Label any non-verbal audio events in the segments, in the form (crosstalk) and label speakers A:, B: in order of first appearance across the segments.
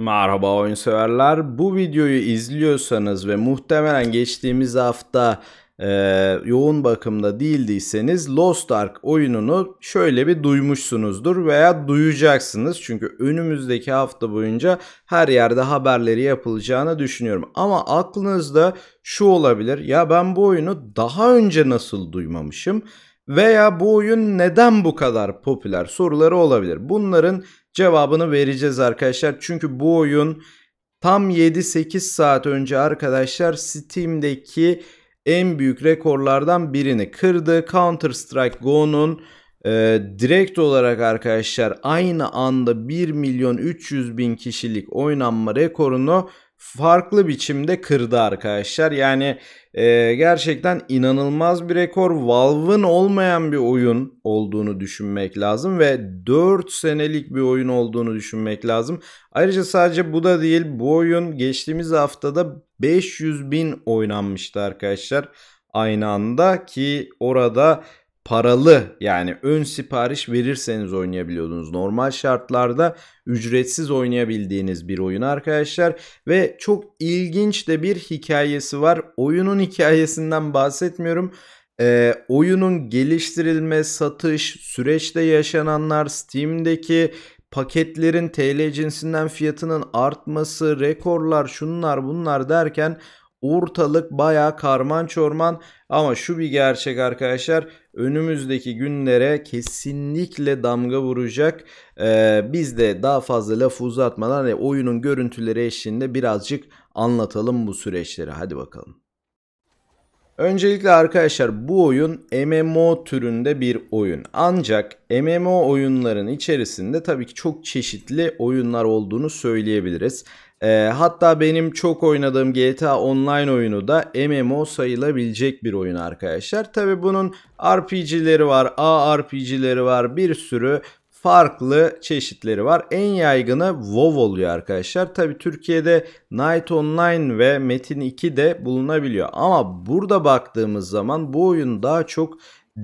A: Merhaba oyunseverler. Bu videoyu izliyorsanız ve muhtemelen geçtiğimiz hafta e, yoğun bakımda değildiyseniz Lost Ark oyununu şöyle bir duymuşsunuzdur veya duyacaksınız. Çünkü önümüzdeki hafta boyunca her yerde haberleri yapılacağını düşünüyorum. Ama aklınızda şu olabilir. Ya ben bu oyunu daha önce nasıl duymamışım? veya bu oyun neden bu kadar popüler soruları olabilir. Bunların cevabını vereceğiz arkadaşlar. Çünkü bu oyun tam 7-8 saat önce arkadaşlar Steam'deki en büyük rekorlardan birini kırdı. Counter Strike Go'nun e, direkt olarak arkadaşlar aynı anda 1 milyon 300 bin kişilik oynanma rekorunu farklı biçimde kırdı arkadaşlar. Yani e, gerçekten inanılmaz bir rekor. Valve'ın olmayan bir oyun olduğunu düşünmek lazım ve 4 senelik bir oyun olduğunu düşünmek lazım. Ayrıca sadece bu da değil bu oyun geçtiğimiz haftada 500 bin oynanmıştı arkadaşlar aynı anda ki orada paralı yani ön sipariş verirseniz oynayabiliyordunuz. Normal şartlarda ücretsiz oynayabildiğiniz bir oyun arkadaşlar ve çok ilginç de bir hikayesi var. Oyunun hikayesinden bahsetmiyorum. E, oyunun geliştirilme, satış, süreçte yaşananlar, Steam'deki paketlerin TL cinsinden fiyatının artması, rekorlar, şunlar bunlar derken ortalık baya karman çorman ama şu bir gerçek arkadaşlar önümüzdeki günlere kesinlikle damga vuracak. Ee, biz de daha fazla laf uzatmadan hani oyunun görüntüleri eşliğinde birazcık anlatalım bu süreçleri. Hadi bakalım. Öncelikle arkadaşlar bu oyun MMO türünde bir oyun. Ancak MMO oyunların içerisinde tabii ki çok çeşitli oyunlar olduğunu söyleyebiliriz. E, hatta benim çok oynadığım GTA Online oyunu da MMO sayılabilecek bir oyun arkadaşlar. Tabi bunun RPG'leri var, ARPG'leri var, bir sürü farklı çeşitleri var. En yaygını WoW oluyor arkadaşlar. Tabi Türkiye'de Night Online ve Metin 2 de bulunabiliyor. Ama burada baktığımız zaman bu oyun daha çok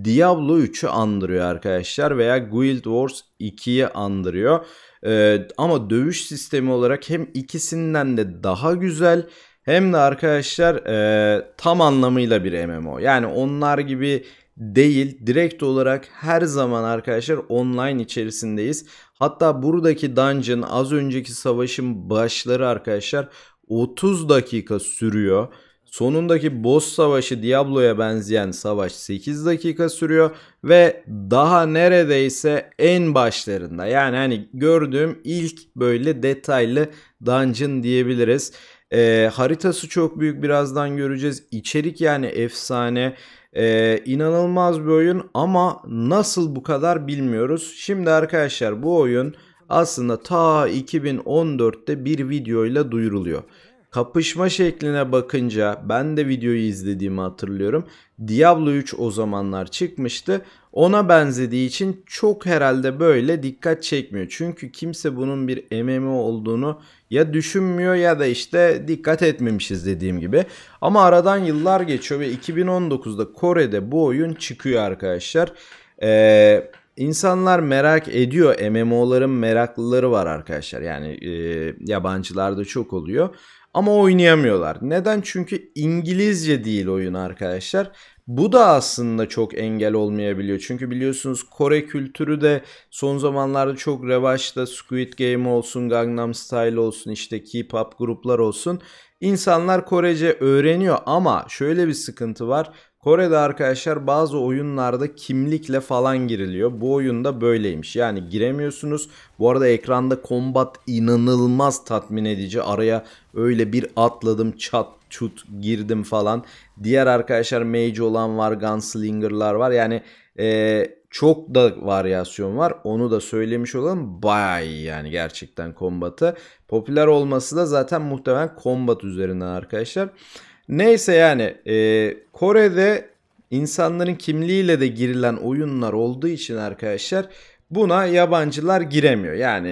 A: Diablo 3'ü andırıyor arkadaşlar veya Guild Wars 2'yi andırıyor. Ee, ama dövüş sistemi olarak hem ikisinden de daha güzel hem de arkadaşlar e, tam anlamıyla bir MMO. Yani onlar gibi değil direkt olarak her zaman arkadaşlar online içerisindeyiz. Hatta buradaki dungeon az önceki savaşın başları arkadaşlar 30 dakika sürüyor. Sonundaki boss savaşı Diablo'ya benzeyen savaş 8 dakika sürüyor ve daha neredeyse en başlarında yani hani gördüğüm ilk böyle detaylı dungeon diyebiliriz. E, haritası çok büyük birazdan göreceğiz. İçerik yani efsane. E, inanılmaz bir oyun ama nasıl bu kadar bilmiyoruz. Şimdi arkadaşlar bu oyun aslında ta 2014'te bir videoyla duyuruluyor kapışma şekline bakınca ben de videoyu izlediğimi hatırlıyorum. Diablo 3 o zamanlar çıkmıştı. Ona benzediği için çok herhalde böyle dikkat çekmiyor. Çünkü kimse bunun bir MMO olduğunu ya düşünmüyor ya da işte dikkat etmemişiz dediğim gibi. Ama aradan yıllar geçiyor ve 2019'da Kore'de bu oyun çıkıyor arkadaşlar. Eee İnsanlar merak ediyor. MMO'ların meraklıları var arkadaşlar. Yani e, yabancılarda çok oluyor. Ama oynayamıyorlar. Neden? Çünkü İngilizce değil oyun arkadaşlar. Bu da aslında çok engel olmayabiliyor. Çünkü biliyorsunuz Kore kültürü de son zamanlarda çok revaçta. Squid Game olsun, Gangnam Style olsun, işte K-pop gruplar olsun. İnsanlar Korece öğreniyor ama şöyle bir sıkıntı var. Kore'de arkadaşlar bazı oyunlarda kimlikle falan giriliyor. Bu oyunda böyleymiş. Yani giremiyorsunuz. Bu arada ekranda kombat inanılmaz tatmin edici. Araya öyle bir atladım çat çut girdim falan. Diğer arkadaşlar mage olan var, gunslinger'lar var. Yani e, çok da varyasyon var. Onu da söylemiş olalım. Bayağı iyi yani gerçekten kombatı. Popüler olması da zaten muhtemelen kombat üzerine arkadaşlar. Neyse yani e, Kore'de insanların kimliğiyle de girilen oyunlar olduğu için arkadaşlar buna yabancılar giremiyor. Yani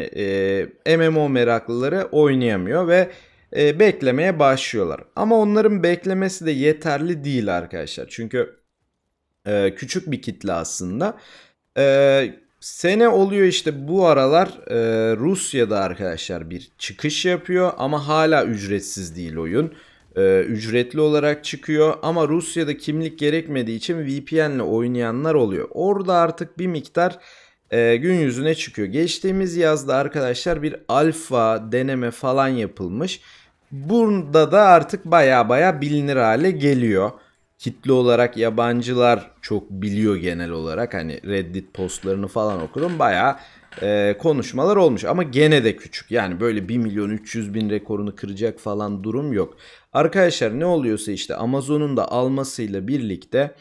A: e, MMO meraklıları oynayamıyor ve e, beklemeye başlıyorlar. Ama onların beklemesi de yeterli değil arkadaşlar. Çünkü e, küçük bir kitle aslında. E, sene oluyor işte bu aralar e, Rusya'da arkadaşlar bir çıkış yapıyor ama hala ücretsiz değil oyun e, ücretli olarak çıkıyor ama Rusya'da kimlik gerekmediği için VPN ile oynayanlar oluyor. Orada artık bir miktar e, gün yüzüne çıkıyor. Geçtiğimiz yazda arkadaşlar bir alfa deneme falan yapılmış. Bunda da artık baya baya bilinir hale geliyor. Kitle olarak yabancılar çok biliyor genel olarak. Hani Reddit postlarını falan okudum. Baya e, konuşmalar olmuş. Ama gene de küçük. Yani böyle 1 milyon 300 bin rekorunu kıracak falan durum yok. Arkadaşlar ne oluyorsa işte Amazon'un da almasıyla birlikte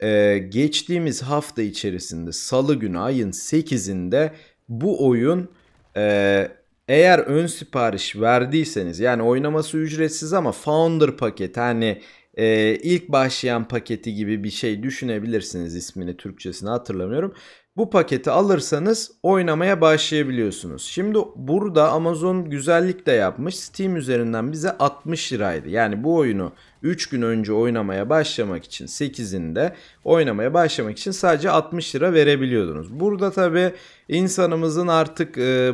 A: e, geçtiğimiz hafta içerisinde salı günü ayın 8'inde bu oyun e, eğer ön sipariş verdiyseniz yani oynaması ücretsiz ama founder paket hani e, ilk başlayan paketi gibi bir şey düşünebilirsiniz ismini Türkçesini hatırlamıyorum. Bu paketi alırsanız oynamaya başlayabiliyorsunuz. Şimdi burada Amazon güzellik de yapmış. Steam üzerinden bize 60 liraydı. Yani bu oyunu 3 gün önce oynamaya başlamak için 8'inde oynamaya başlamak için sadece 60 lira verebiliyordunuz. Burada tabi insanımızın artık e,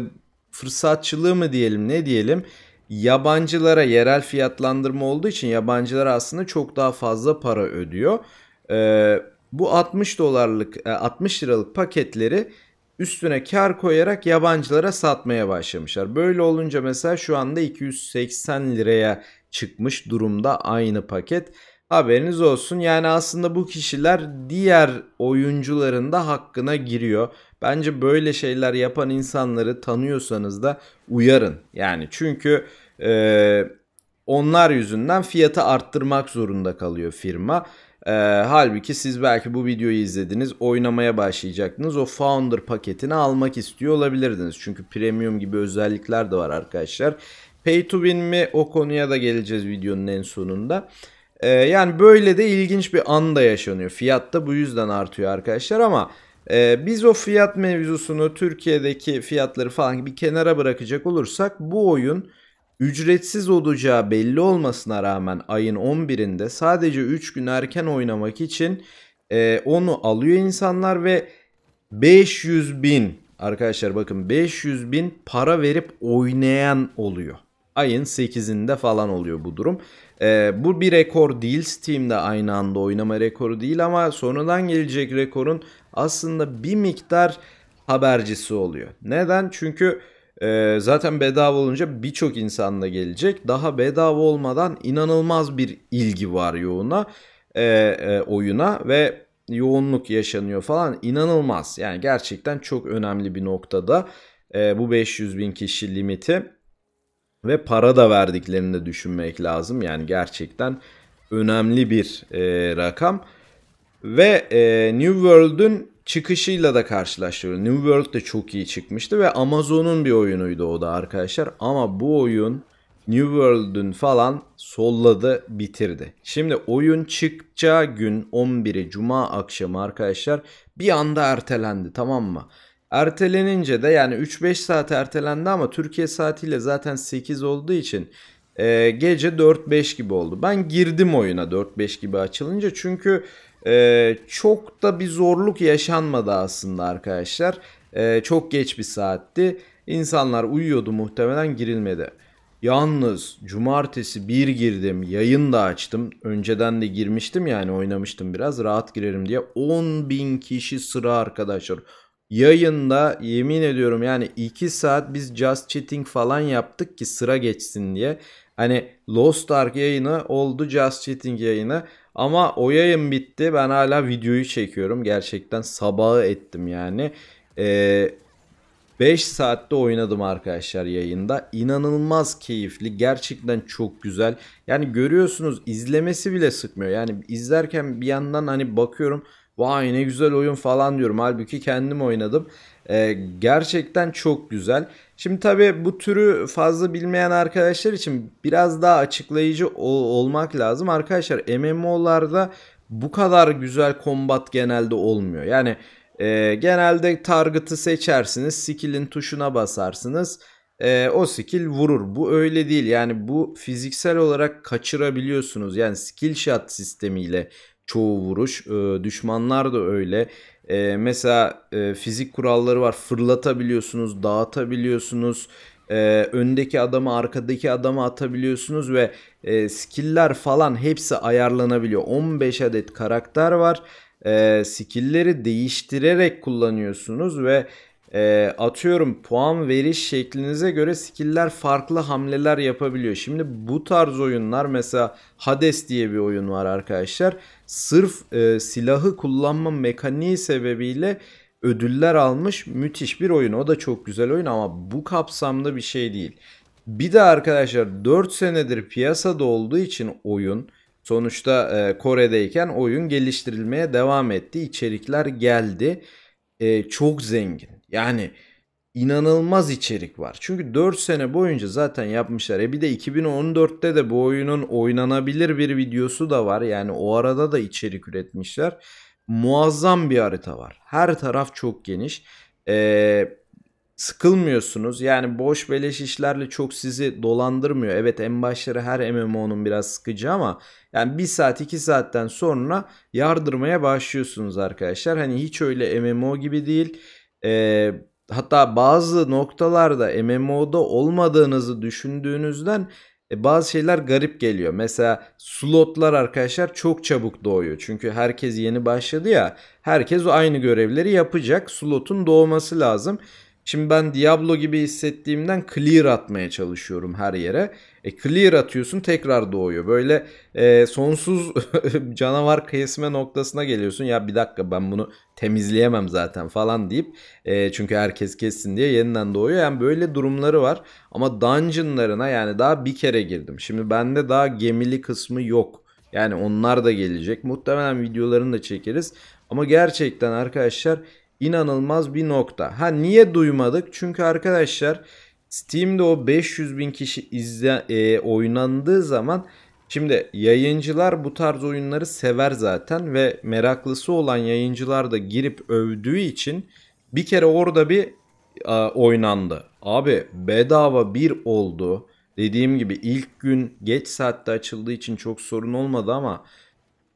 A: fırsatçılığı mı diyelim ne diyelim yabancılara yerel fiyatlandırma olduğu için yabancılar aslında çok daha fazla para ödüyor. Eee bu 60 dolarlık 60 e, liralık paketleri üstüne kar koyarak yabancılara satmaya başlamışlar. Böyle olunca mesela şu anda 280 liraya çıkmış durumda aynı paket. Haberiniz olsun. Yani aslında bu kişiler diğer oyuncuların da hakkına giriyor. Bence böyle şeyler yapan insanları tanıyorsanız da uyarın. Yani çünkü e, onlar yüzünden fiyatı arttırmak zorunda kalıyor firma. E, halbuki siz belki bu videoyu izlediniz, oynamaya başlayacaktınız. O Founder paketini almak istiyor olabilirdiniz. Çünkü premium gibi özellikler de var arkadaşlar. Pay to win mi o konuya da geleceğiz videonun en sonunda. E, yani böyle de ilginç bir anda yaşanıyor. Fiyat da bu yüzden artıyor arkadaşlar ama... Ee, biz o fiyat mevzusunu Türkiye'deki fiyatları falan bir kenara bırakacak olursak bu oyun ücretsiz olacağı belli olmasına rağmen ayın 11'inde sadece 3 gün erken oynamak için e, onu alıyor insanlar ve 500 bin arkadaşlar bakın 500 bin para verip oynayan oluyor. Ayın 8'inde falan oluyor bu durum. Ee, bu bir rekor değil Steam'de aynı anda oynama rekoru değil ama sonradan gelecek rekorun aslında bir miktar habercisi oluyor. Neden? Çünkü ee, zaten bedava olunca birçok insanla gelecek. Daha bedava olmadan inanılmaz bir ilgi var yoğuna e, e, oyuna ve yoğunluk yaşanıyor falan inanılmaz. Yani gerçekten çok önemli bir noktada e, bu 500 bin kişi limiti ve para da verdiklerini de düşünmek lazım. Yani gerçekten önemli bir e, rakam. Ve e, New World'ün çıkışıyla da karşılaştırıyorum. New World de çok iyi çıkmıştı ve Amazon'un bir oyunuydu o da arkadaşlar. Ama bu oyun New World'ün falan solladı bitirdi. Şimdi oyun çıkacağı gün 11'i Cuma akşamı arkadaşlar bir anda ertelendi tamam mı? Ertelenince de yani 3-5 saat ertelendi ama Türkiye saatiyle zaten 8 olduğu için e, gece 4-5 gibi oldu. Ben girdim oyuna 4-5 gibi açılınca çünkü ee, çok da bir zorluk yaşanmadı aslında arkadaşlar. Ee, çok geç bir saatti. İnsanlar uyuyordu muhtemelen girilmedi. Yalnız cumartesi bir girdim yayın da açtım. Önceden de girmiştim yani oynamıştım biraz rahat girerim diye. 10.000 kişi sıra arkadaşlar. Yayında yemin ediyorum yani 2 saat biz just chatting falan yaptık ki sıra geçsin diye. Hani Lost Ark yayını oldu just chatting yayını. Ama o yayın bitti. Ben hala videoyu çekiyorum. Gerçekten sabahı ettim yani. Ee, saatte oynadım arkadaşlar yayında. İnanılmaz keyifli. Gerçekten çok güzel. Yani görüyorsunuz izlemesi bile sıkmıyor. Yani izlerken bir yandan hani bakıyorum. Vay ne güzel oyun falan diyorum. Halbuki kendim oynadım. E, gerçekten çok güzel. Şimdi tabii bu türü fazla bilmeyen arkadaşlar için biraz daha açıklayıcı ol- olmak lazım. Arkadaşlar MMO'larda bu kadar güzel kombat genelde olmuyor. Yani e, genelde target'ı seçersiniz, skill'in tuşuna basarsınız. E, o skill vurur. Bu öyle değil. Yani bu fiziksel olarak kaçırabiliyorsunuz. Yani skill shot sistemiyle çoğu vuruş. E, düşmanlar da öyle. E, mesela e, fizik kuralları var. Fırlatabiliyorsunuz, dağıtabiliyorsunuz. E, öndeki adamı, arkadaki adamı atabiliyorsunuz ve e, skill'ler falan hepsi ayarlanabiliyor. 15 adet karakter var. E, ee, skill'leri değiştirerek kullanıyorsunuz ve e, atıyorum puan veriş şeklinize göre skill'ler farklı hamleler yapabiliyor. Şimdi bu tarz oyunlar mesela Hades diye bir oyun var arkadaşlar sırf e, silahı kullanma mekaniği sebebiyle ödüller almış müthiş bir oyun. O da çok güzel oyun ama bu kapsamda bir şey değil. Bir de arkadaşlar 4 senedir piyasada olduğu için oyun sonuçta e, Kore'deyken oyun geliştirilmeye devam etti. İçerikler geldi. E, çok zengin. Yani inanılmaz içerik var. Çünkü 4 sene boyunca zaten yapmışlar. E bir de 2014'te de bu oyunun oynanabilir bir videosu da var. Yani o arada da içerik üretmişler. Muazzam bir harita var. Her taraf çok geniş. Eee sıkılmıyorsunuz. Yani boş beleş işlerle çok sizi dolandırmıyor. Evet en başları her MMO'nun biraz sıkıcı ama yani bir saat iki saatten sonra yardırmaya başlıyorsunuz arkadaşlar. Hani hiç öyle MMO gibi değil. Ee, hatta bazı noktalarda MMO'da olmadığınızı düşündüğünüzden e, bazı şeyler garip geliyor. Mesela slotlar arkadaşlar çok çabuk doğuyor. Çünkü herkes yeni başladı ya. Herkes o aynı görevleri yapacak. Slotun doğması lazım. Şimdi ben Diablo gibi hissettiğimden clear atmaya çalışıyorum her yere. E clear atıyorsun tekrar doğuyor. Böyle e, sonsuz (laughs) canavar kesme noktasına geliyorsun. Ya bir dakika ben bunu temizleyemem zaten falan deyip e, çünkü herkes kessin diye yeniden doğuyor. Yani böyle durumları var. Ama dungeonlarına yani daha bir kere girdim. Şimdi bende daha gemili kısmı yok. Yani onlar da gelecek. Muhtemelen videolarını da çekeriz. Ama gerçekten arkadaşlar inanılmaz bir nokta. Ha niye duymadık? Çünkü arkadaşlar Steam'de o 500 bin kişi izle, e, oynandığı zaman şimdi yayıncılar bu tarz oyunları sever zaten ve meraklısı olan yayıncılar da girip övdüğü için bir kere orada bir e, oynandı. Abi bedava bir oldu. Dediğim gibi ilk gün geç saatte açıldığı için çok sorun olmadı ama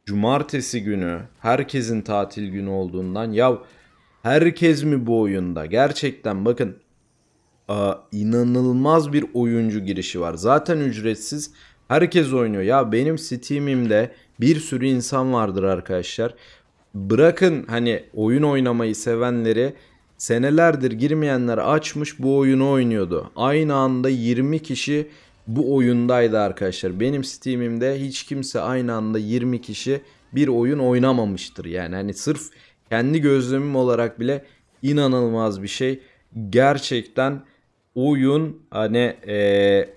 A: cumartesi günü herkesin tatil günü olduğundan ya Herkes mi bu oyunda? Gerçekten bakın inanılmaz bir oyuncu girişi var. Zaten ücretsiz. Herkes oynuyor. Ya benim Steam'imde bir sürü insan vardır arkadaşlar. Bırakın hani oyun oynamayı sevenleri senelerdir girmeyenler açmış bu oyunu oynuyordu. Aynı anda 20 kişi bu oyundaydı arkadaşlar. Benim Steam'imde hiç kimse aynı anda 20 kişi bir oyun oynamamıştır. Yani hani sırf kendi gözlemim olarak bile inanılmaz bir şey. Gerçekten oyun hani e,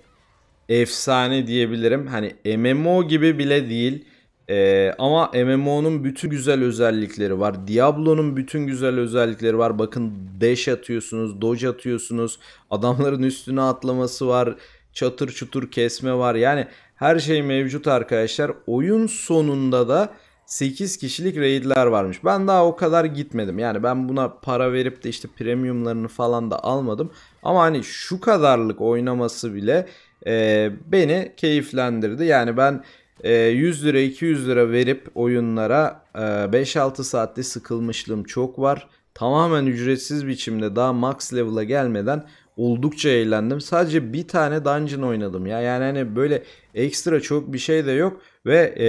A: efsane diyebilirim. Hani MMO gibi bile değil. E, ama MMO'nun bütün güzel özellikleri var. Diablo'nun bütün güzel özellikleri var. Bakın dash atıyorsunuz, dodge atıyorsunuz. Adamların üstüne atlaması var. Çatır çutur kesme var. Yani her şey mevcut arkadaşlar. Oyun sonunda da 8 kişilik raidler varmış. Ben daha o kadar gitmedim. Yani ben buna para verip de işte premiumlarını falan da almadım. Ama hani şu kadarlık oynaması bile e, beni keyiflendirdi. Yani ben e, 100 lira 200 lira verip oyunlara e, 5-6 saatte sıkılmışlığım çok var. Tamamen ücretsiz biçimde daha max level'a gelmeden oldukça eğlendim. Sadece bir tane dungeon oynadım ya. Yani hani böyle ekstra çok bir şey de yok. Ve e,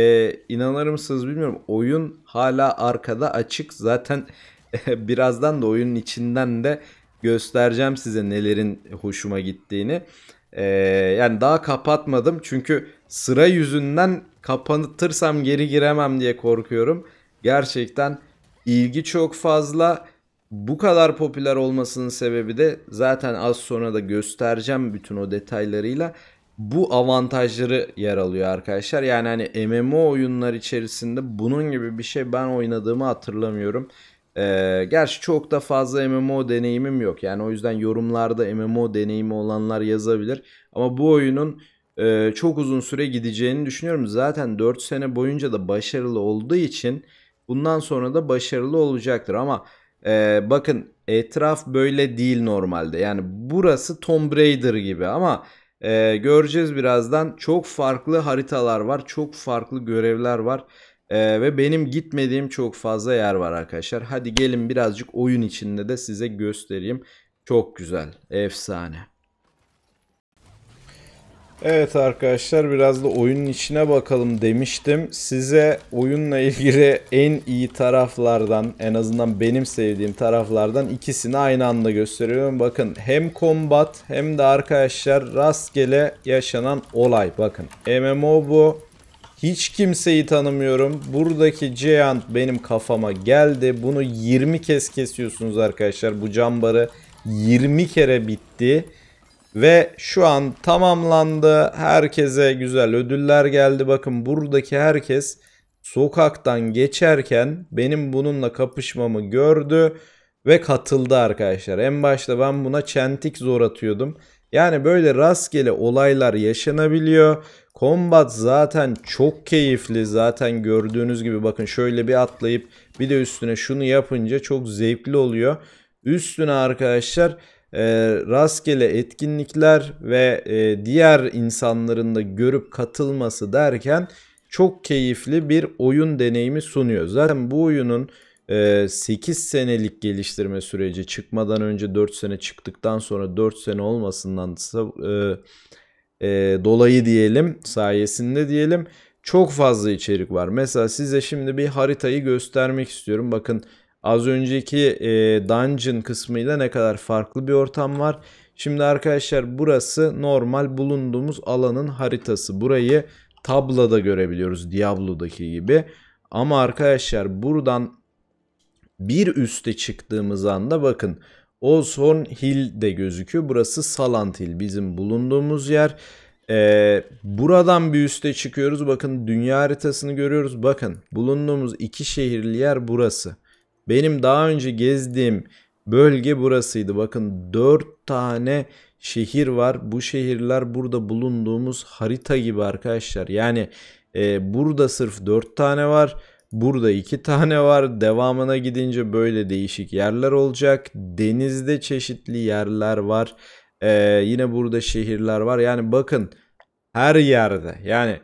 A: inanır mısınız bilmiyorum oyun hala arkada açık. Zaten e, (laughs) birazdan da oyunun içinden de göstereceğim size nelerin hoşuma gittiğini. E, yani daha kapatmadım çünkü sıra yüzünden kapatırsam geri giremem diye korkuyorum. Gerçekten ilgi çok fazla. Bu kadar popüler olmasının sebebi de zaten az sonra da göstereceğim bütün o detaylarıyla bu avantajları yer alıyor arkadaşlar. Yani hani MMO oyunlar içerisinde bunun gibi bir şey ben oynadığımı hatırlamıyorum. Ee, gerçi çok da fazla MMO deneyimim yok. Yani o yüzden yorumlarda MMO deneyimi olanlar yazabilir. Ama bu oyunun e, çok uzun süre gideceğini düşünüyorum. Zaten 4 sene boyunca da başarılı olduğu için bundan sonra da başarılı olacaktır. Ama e, bakın etraf böyle değil normalde. Yani burası Tomb Raider gibi ama... Ee, göreceğiz birazdan. Çok farklı haritalar var. Çok farklı görevler var. Ee, ve benim gitmediğim çok fazla yer var arkadaşlar. Hadi gelin birazcık oyun içinde de size göstereyim. Çok güzel. Efsane. Evet arkadaşlar biraz da oyunun içine bakalım demiştim. Size oyunla ilgili en iyi taraflardan en azından benim sevdiğim taraflardan ikisini aynı anda gösteriyorum. Bakın hem kombat hem de arkadaşlar rastgele yaşanan olay. Bakın MMO bu. Hiç kimseyi tanımıyorum. Buradaki Giant benim kafama geldi. Bunu 20 kez kesiyorsunuz arkadaşlar. Bu cambarı 20 kere bitti. Ve şu an tamamlandı. Herkese güzel ödüller geldi. Bakın buradaki herkes sokaktan geçerken benim bununla kapışmamı gördü ve katıldı arkadaşlar. En başta ben buna çentik zor atıyordum. Yani böyle rastgele olaylar yaşanabiliyor. Kombat zaten çok keyifli. Zaten gördüğünüz gibi bakın şöyle bir atlayıp bir de üstüne şunu yapınca çok zevkli oluyor. Üstüne arkadaşlar e, rastgele etkinlikler ve e, diğer insanların da görüp katılması derken çok keyifli bir oyun deneyimi sunuyor. Zaten bu oyunun 8 e, senelik geliştirme süreci çıkmadan önce 4 sene çıktıktan sonra 4 sene olmasından e, e, dolayı diyelim sayesinde diyelim çok fazla içerik var. Mesela size şimdi bir haritayı göstermek istiyorum. Bakın Az önceki e, dungeon kısmıyla ne kadar farklı bir ortam var. Şimdi arkadaşlar burası normal bulunduğumuz alanın haritası. Burayı tabloda görebiliyoruz Diablo'daki gibi. Ama arkadaşlar buradan bir üste çıktığımız anda bakın Ozhorn Hill de gözüküyor. Burası Salant Hill bizim bulunduğumuz yer. Ee, buradan bir üste çıkıyoruz. Bakın dünya haritasını görüyoruz. Bakın bulunduğumuz iki şehirli yer burası. Benim daha önce gezdiğim bölge burasıydı. Bakın 4 tane şehir var. Bu şehirler burada bulunduğumuz harita gibi arkadaşlar. Yani e, burada sırf 4 tane var. Burada 2 tane var. Devamına gidince böyle değişik yerler olacak. Denizde çeşitli yerler var. E, yine burada şehirler var. Yani bakın her yerde yani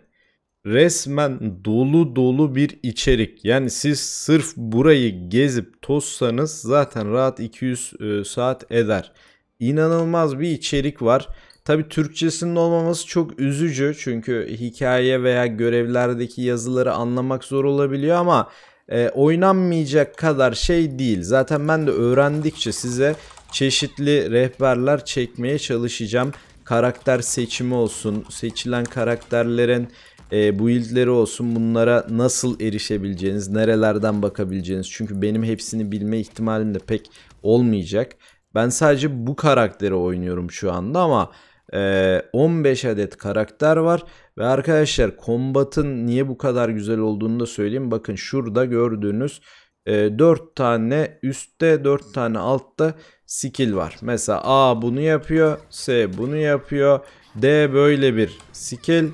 A: resmen dolu dolu bir içerik. Yani siz sırf burayı gezip tozsanız zaten rahat 200 e, saat eder. İnanılmaz bir içerik var. Tabi Türkçesinin olmaması çok üzücü çünkü hikaye veya görevlerdeki yazıları anlamak zor olabiliyor ama e, oynanmayacak kadar şey değil. Zaten ben de öğrendikçe size çeşitli rehberler çekmeye çalışacağım. Karakter seçimi olsun, seçilen karakterlerin e, build'leri olsun bunlara nasıl erişebileceğiniz, nerelerden bakabileceğiniz. Çünkü benim hepsini bilme ihtimalim de pek olmayacak. Ben sadece bu karakteri oynuyorum şu anda ama e, 15 adet karakter var. Ve arkadaşlar kombatın niye bu kadar güzel olduğunu da söyleyeyim. Bakın şurada gördüğünüz e, 4 tane üstte 4 tane altta skill var. Mesela A bunu yapıyor, S bunu yapıyor, D böyle bir skill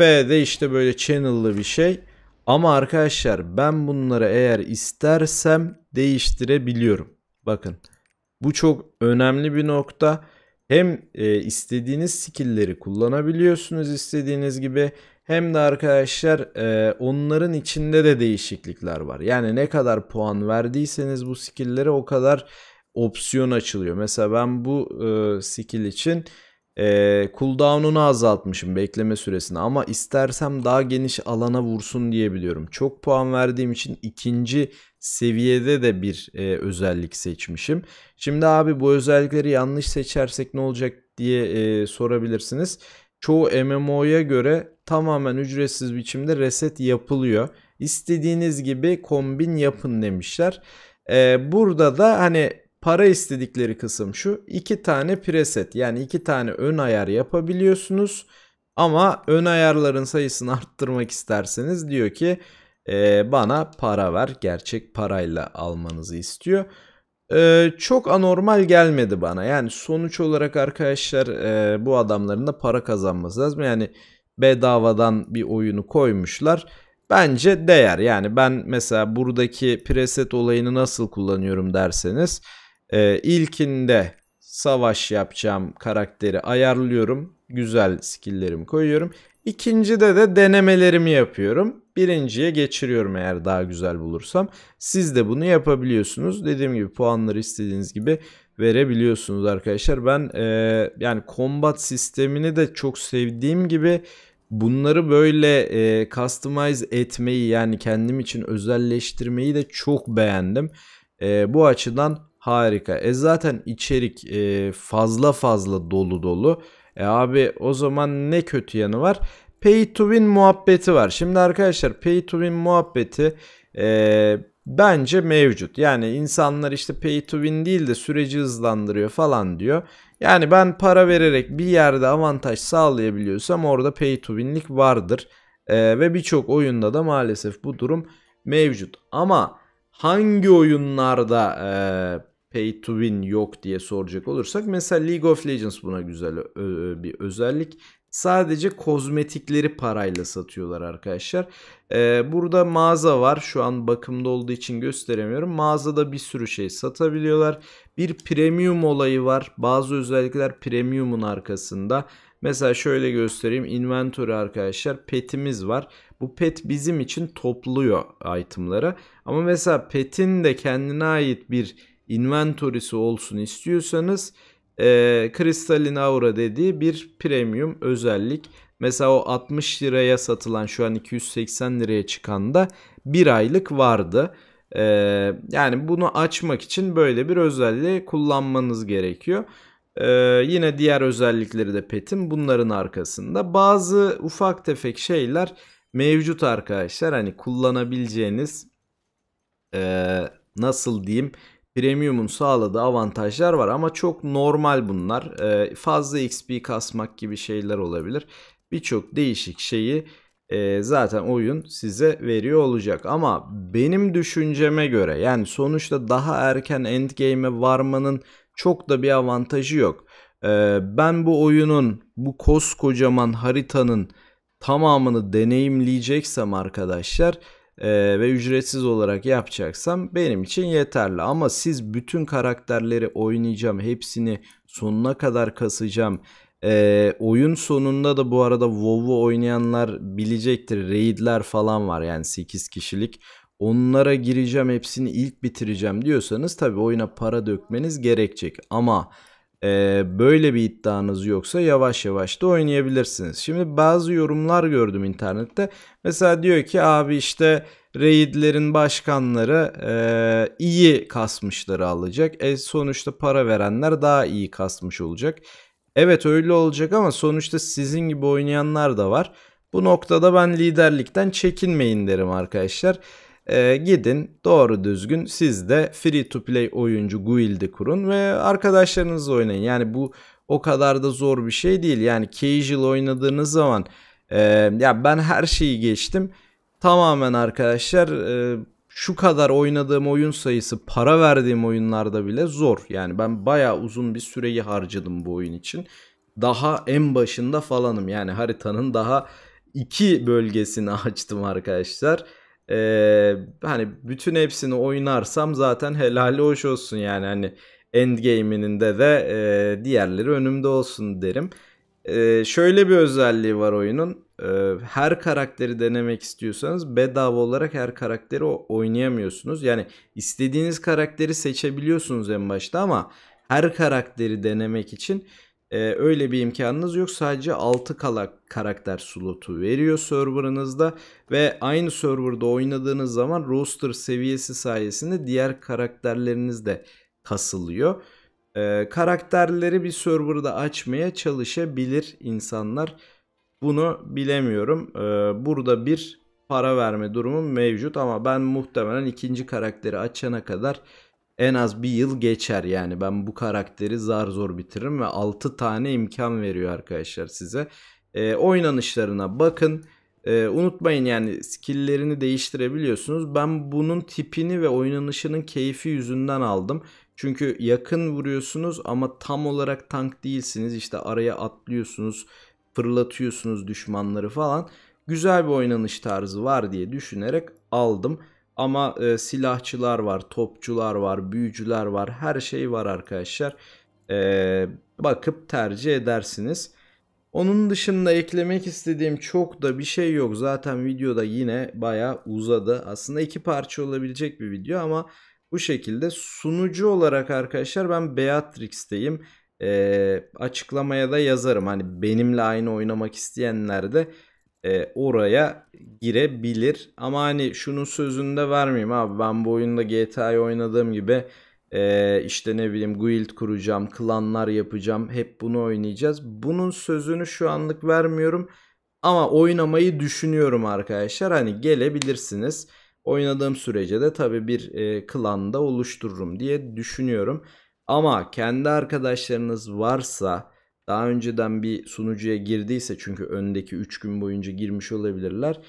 A: de işte böyle channel'lı bir şey. Ama arkadaşlar ben bunları eğer istersem değiştirebiliyorum. Bakın bu çok önemli bir nokta. Hem e, istediğiniz skill'leri kullanabiliyorsunuz istediğiniz gibi hem de arkadaşlar e, onların içinde de değişiklikler var. Yani ne kadar puan verdiyseniz bu skill'lere o kadar opsiyon açılıyor. Mesela ben bu e, skill için e, cooldown'unu azaltmışım bekleme süresini ama istersem daha geniş alana vursun diyebiliyorum. Çok puan verdiğim için ikinci seviyede de bir e, özellik seçmişim. Şimdi abi bu özellikleri yanlış seçersek ne olacak diye e, sorabilirsiniz. Çoğu MMO'ya göre tamamen ücretsiz biçimde reset yapılıyor. İstediğiniz gibi kombin yapın demişler. Ee, burada da hani para istedikleri kısım şu. iki tane preset yani iki tane ön ayar yapabiliyorsunuz. Ama ön ayarların sayısını (laughs) arttırmak isterseniz diyor ki e, bana para ver. Gerçek parayla almanızı istiyor. E, çok anormal gelmedi bana. Yani sonuç olarak arkadaşlar e, bu adamların da para kazanması lazım. Yani bedavadan bir oyunu koymuşlar. Bence değer. Yani ben mesela buradaki preset olayını nasıl kullanıyorum derseniz ee, ilkinde savaş yapacağım karakteri ayarlıyorum. Güzel skilllerimi koyuyorum. İkincide de denemelerimi yapıyorum. Birinciye geçiriyorum eğer daha güzel bulursam. Siz de bunu yapabiliyorsunuz. Dediğim gibi puanları istediğiniz gibi verebiliyorsunuz arkadaşlar. Ben e, yani combat sistemini de çok sevdiğim gibi bunları böyle e, customize etmeyi yani kendim için özelleştirmeyi de çok beğendim. E, bu açıdan Harika. E zaten içerik e, fazla fazla dolu dolu. E abi o zaman ne kötü yanı var? Pay to win muhabbeti var. Şimdi arkadaşlar pay to win muhabbeti e, bence mevcut. Yani insanlar işte pay to win değil de süreci hızlandırıyor falan diyor. Yani ben para vererek bir yerde avantaj sağlayabiliyorsam orada pay to win'lik vardır. E, ve birçok oyunda da maalesef bu durum mevcut. Ama hangi oyunlarda e, pay to win yok diye soracak olursak mesela League of Legends buna güzel bir özellik. Sadece kozmetikleri parayla satıyorlar arkadaşlar. Ee, burada mağaza var. Şu an bakımda olduğu için gösteremiyorum. Mağazada bir sürü şey satabiliyorlar. Bir premium olayı var. Bazı özellikler premiumun arkasında. Mesela şöyle göstereyim. Inventory arkadaşlar petimiz var. Bu pet bizim için topluyor itemları. Ama mesela petin de kendine ait bir inventory'si olsun istiyorsanız e, Kristalin Aura dediği bir premium özellik. Mesela o 60 liraya satılan şu an 280 liraya çıkan da bir aylık vardı. E, yani bunu açmak için böyle bir özelliği kullanmanız gerekiyor. Ee, yine diğer özellikleri de petim bunların arkasında. Bazı ufak tefek şeyler mevcut arkadaşlar. Hani kullanabileceğiniz e, nasıl diyeyim Premium'un sağladığı avantajlar var ama çok normal bunlar. Ee, fazla XP kasmak gibi şeyler olabilir. Birçok değişik şeyi e, zaten oyun size veriyor olacak. Ama benim düşünceme göre yani sonuçta daha erken endgame'e varmanın çok da bir avantajı yok. Ee, ben bu oyunun bu koskocaman haritanın tamamını deneyimleyeceksem arkadaşlar e, ve ücretsiz olarak yapacaksam benim için yeterli. Ama siz bütün karakterleri oynayacağım, hepsini sonuna kadar kasacağım. E, oyun sonunda da bu arada WoW'u oynayanlar bilecektir. Raid'ler falan var yani 8 kişilik. Onlara gireceğim hepsini ilk bitireceğim diyorsanız tabii oyuna para dökmeniz gerekecek. Ama e, böyle bir iddianız yoksa yavaş yavaş da oynayabilirsiniz. Şimdi bazı yorumlar gördüm internette. Mesela diyor ki abi işte Raid'lerin başkanları e, iyi kasmışları alacak. E, sonuçta para verenler daha iyi kasmış olacak. Evet öyle olacak ama sonuçta sizin gibi oynayanlar da var. Bu noktada ben liderlikten çekinmeyin derim arkadaşlar. E, gidin doğru düzgün siz de free to play oyuncu guild'i kurun ve arkadaşlarınızla oynayın. Yani bu o kadar da zor bir şey değil. Yani casual oynadığınız zaman e, ya ben her şeyi geçtim. Tamamen arkadaşlar e, şu kadar oynadığım oyun sayısı para verdiğim oyunlarda bile zor. Yani ben baya uzun bir süreyi harcadım bu oyun için. Daha en başında falanım yani haritanın daha iki bölgesini (laughs) açtım arkadaşlar. Ee, hani bütün hepsini oynarsam zaten helali hoş olsun yani hani endgame'ininde de e, diğerleri önümde olsun derim. Ee, şöyle bir özelliği var oyunun. Ee, her karakteri denemek istiyorsanız bedava olarak her karakteri oynayamıyorsunuz. Yani istediğiniz karakteri seçebiliyorsunuz en başta ama her karakteri denemek için ee, öyle bir imkanınız yok. Sadece 6 kala karakter slotu veriyor serverınızda ve aynı serverda oynadığınız zaman roster seviyesi sayesinde diğer karakterleriniz de kasılıyor. Ee, karakterleri bir serverda açmaya çalışabilir insanlar. Bunu bilemiyorum. Ee, burada bir para verme durumu mevcut ama ben muhtemelen ikinci karakteri açana kadar en az bir yıl geçer yani ben bu karakteri zar zor bitiririm ve 6 tane imkan veriyor arkadaşlar size. E, oynanışlarına bakın. E, unutmayın yani skill'lerini değiştirebiliyorsunuz. Ben bunun tipini ve oynanışının keyfi yüzünden aldım. Çünkü yakın vuruyorsunuz ama tam olarak tank değilsiniz. İşte araya atlıyorsunuz, fırlatıyorsunuz düşmanları falan. Güzel bir oynanış tarzı var diye düşünerek aldım. Ama e, silahçılar var, topçular var, büyücüler var. Her şey var arkadaşlar. E, bakıp tercih edersiniz. Onun dışında eklemek istediğim çok da bir şey yok. Zaten videoda yine baya uzadı. Aslında iki parça olabilecek bir video ama bu şekilde sunucu olarak arkadaşlar ben Beatrix'teyim. E, açıklamaya da yazarım. Hani benimle aynı oynamak isteyenler de e, oraya girebilir. Ama hani şunun sözünü de vermeyeyim abi ben bu oyunda GTA'yı oynadığım gibi e, işte ne bileyim guild kuracağım, klanlar yapacağım hep bunu oynayacağız. Bunun sözünü şu anlık vermiyorum ama oynamayı düşünüyorum arkadaşlar hani gelebilirsiniz. Oynadığım sürece de tabi bir e, da oluştururum diye düşünüyorum. Ama kendi arkadaşlarınız varsa daha önceden bir sunucuya girdiyse çünkü öndeki 3 gün boyunca girmiş olabilirler.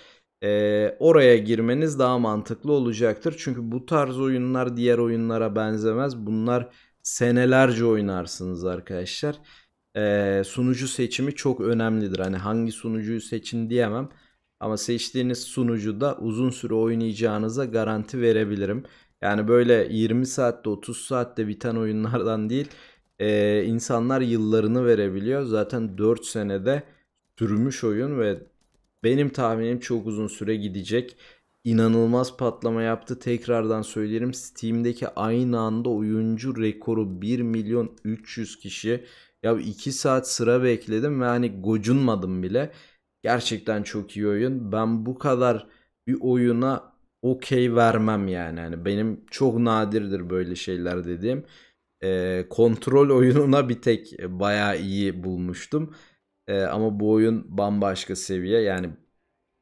A: E, oraya girmeniz daha mantıklı olacaktır. Çünkü bu tarz oyunlar diğer oyunlara benzemez. Bunlar senelerce oynarsınız arkadaşlar. E, sunucu seçimi çok önemlidir. Hani hangi sunucuyu seçin diyemem. Ama seçtiğiniz sunucuda uzun süre oynayacağınıza garanti verebilirim. Yani böyle 20 saatte 30 saatte biten oyunlardan değil e, insanlar yıllarını verebiliyor. Zaten 4 senede sürmüş oyun ve benim tahminim çok uzun süre gidecek. İnanılmaz patlama yaptı. Tekrardan söylerim Steam'deki aynı anda oyuncu rekoru 1 milyon 300 kişi. Ya 2 saat sıra bekledim ve hani gocunmadım bile. Gerçekten çok iyi oyun. Ben bu kadar bir oyuna okey vermem yani. yani. Benim çok nadirdir böyle şeyler dediğim e, kontrol oyununa bir tek baya iyi bulmuştum. E, ama bu oyun bambaşka seviye. Yani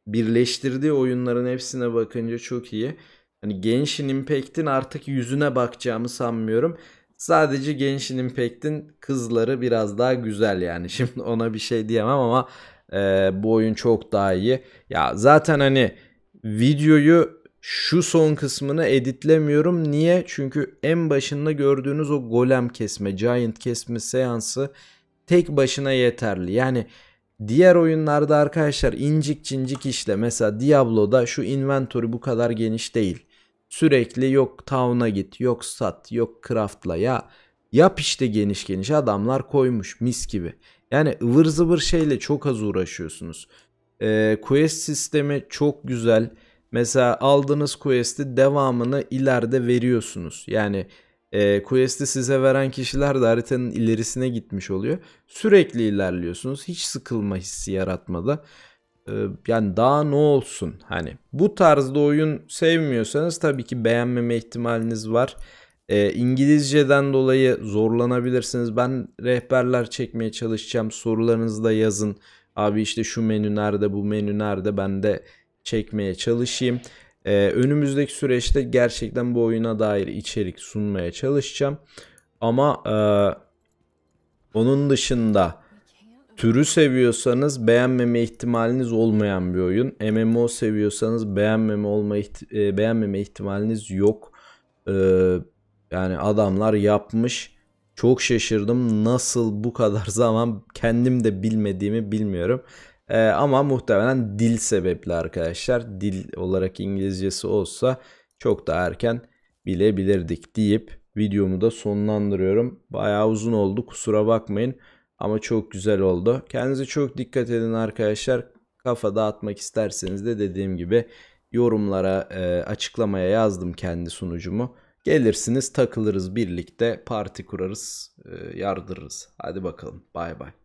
A: birleştirdiği oyunların hepsine bakınca çok iyi. Hani Genshin Impact'in artık yüzüne bakacağımı sanmıyorum. Sadece Genshin Impact'in kızları biraz daha güzel yani. (laughs) Şimdi ona bir şey diyemem ama e, bu oyun çok daha iyi. Ya zaten hani videoyu şu son kısmını editlemiyorum. Niye? Çünkü en başında gördüğünüz o golem kesme, giant kesme seansı tek başına yeterli. Yani diğer oyunlarda arkadaşlar incik cincik işle mesela Diablo'da şu inventory bu kadar geniş değil. Sürekli yok town'a git, yok sat, yok craft'la ya yap işte geniş geniş adamlar koymuş mis gibi. Yani ıvır zıvır şeyle çok az uğraşıyorsunuz. Ee, quest sistemi çok güzel. Mesela aldığınız quest'i devamını ileride veriyorsunuz. Yani e, quest'i size veren kişiler de haritanın ilerisine gitmiş oluyor. Sürekli ilerliyorsunuz. Hiç sıkılma hissi yaratmadı. E, yani daha ne olsun hani. Bu tarzda oyun sevmiyorsanız tabii ki beğenmeme ihtimaliniz var. E, İngilizceden dolayı zorlanabilirsiniz. Ben rehberler çekmeye çalışacağım. Sorularınızı da yazın. Abi işte şu menü nerede, bu menü nerede? Ben de çekmeye çalışayım. Ee, önümüzdeki süreçte gerçekten bu oyuna dair içerik sunmaya çalışacağım. Ama e, onun dışında türü seviyorsanız beğenmeme ihtimaliniz olmayan bir oyun. MMO seviyorsanız beğenmeme olma ihti- e, beğenmeme ihtimaliniz yok. Ee, yani adamlar yapmış. Çok şaşırdım. Nasıl bu kadar (laughs) zaman kendim de bilmediğimi bilmiyorum. E, ama muhtemelen dil sebepli arkadaşlar. Dil olarak İngilizcesi olsa çok daha erken bilebilirdik deyip videomu da sonlandırıyorum. Bayağı uzun oldu kusura bakmayın ama çok güzel oldu. Kendinize çok dikkat edin arkadaşlar. Kafa dağıtmak isterseniz de dediğim gibi yorumlara e, açıklamaya yazdım kendi sunucumu. Gelirsiniz takılırız birlikte parti kurarız e, yardırırız. Hadi bakalım bay bay.